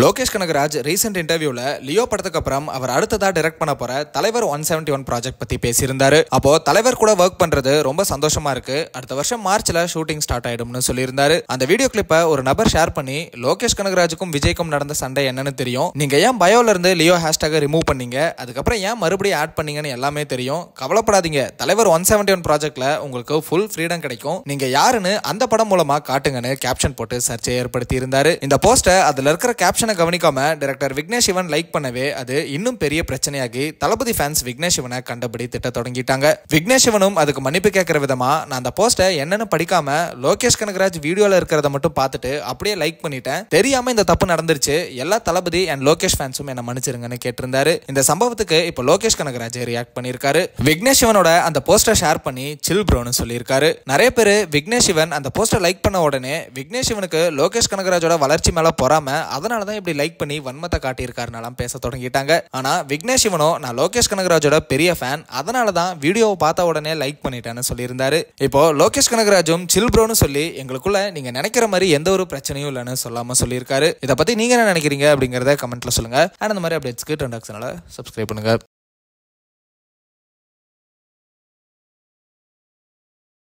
Lokesh Kanagaraj recent இன்டர்வியூவில் லியோ படத்துக்கு அப்புறம் அவர் அடுத்ததாக டைரக்ட் பண்ண போற தலைவர் ஒன் செவன்டி ஒன் ப்ராஜெக்ட் பத்தி பேசியிருந்தாரு அப்போ தலைவர் கூட ஒர்க் பண்றது ரொம்ப சந்தோஷமா இருக்கு அடுத்த வருஷம் மார்ச்ல ஷூட்டிங் ஸ்டார்ட் ஆயிடும்னு சொல்லியிருந்தாரு அந்த வீடியோ கிளிப்ப ஒரு நபர் ஷேர் பண்ணி லோகேஷ் கனகராஜுக்கும் விஜய்க்கும் நடந்த சண்டை என்னன்னு தெரியும் நீங்க ஏன் பயோல இருந்து லியோ ஹேஷ்டாக ரிமூவ் பண்ணீங்க அதுக்கப்புறம் ஏன் மறுபடியும் ஆட் பண்ணீங்கன்னு எல்லாமே தெரியும் கவலைப்படாதீங்க தலைவர் ஒன் செவன்டி ஒன் ப்ராஜெக்ட்ல உங்களுக்கு ஃபுல் ஃப்ரீடம் கிடைக்கும் நீங்க யாருன்னு அந்த படம் மூலமா காட்டுங்கன்னு கேப்ஷன் போட்டு சர்ச்சை ஏற்படுத்தி இருந்தாரு இந்த போஸ்டர் அதுல இருக்கிற கேப்ஷன் ஆப்ஷனை கவனிக்காம டைரக்டர் விக்னேஷ் சிவன் லைக் பண்ணவே அது இன்னும் பெரிய பிரச்சனையாகி தளபதி ஃபேன்ஸ் விக்னேஷ் சிவனை கண்டபடி திட்ட தொடங்கிட்டாங்க விக்னேஷ் சிவனும் அதுக்கு மன்னிப்பு கேட்கற விதமா நான் அந்த போஸ்டை என்னன்னு படிக்காம லோகேஷ் கனகராஜ் வீடியோல இருக்கிறத மட்டும் பார்த்துட்டு அப்படியே லைக் பண்ணிட்டேன் தெரியாம இந்த தப்பு நடந்துருச்சு எல்லா தளபதி அண்ட் லோகேஷ் ஃபேன்ஸும் என்ன மன்னிச்சிருங்கன்னு கேட்டிருந்தாரு இந்த சம்பவத்துக்கு இப்போ லோகேஷ் கனகராஜ் ரியாக்ட் பண்ணியிருக்காரு விக்னேஷ் சிவனோட அந்த போஸ்டர் ஷேர் பண்ணி சில் ப்ரோன்னு சொல்லியிருக்காரு நிறைய பேர் விக்னேஷ் சிவன் அந்த போஸ்டர் லைக் பண்ண உடனே விக்னேஷ் சிவனுக்கு லோகேஷ் கனகராஜோட வளர்ச்சி மேல பொறாம அதனால தான் இப்படி லைக் பண்ணி வன்மத்தை காட்டியிருக்காருனாலாம் பேச தொடங்கிட்டாங்க ஆனா விக்னேஷ் சிவனோ நான் லோகேஷ் கனகராஜோட பெரிய ஃபேன் அதனால தான் வீடியோவை பார்த்த உடனே லைக் பண்ணிட்டேன்னு சொல்லியிருந்தாரு இப்போ லோகேஷ் கனகராஜும் சில் ப்ரோன்னு சொல்லி எங்களுக்குள்ள நீங்க நினைக்கிற மாதிரி எந்த ஒரு பிரச்சனையும் இல்லைன்னு சொல்லாம சொல்லியிருக்காரு இதை பத்தி நீங்க என்ன நினைக்கிறீங்க அப்படிங்கறத கமெண்ட்ல சொல்லுங்க அண்ட் அந்த மாதிரி அப்டேட்ஸ்க்கு டென் சப்ஸ்கிரைப் பண்ணுங்க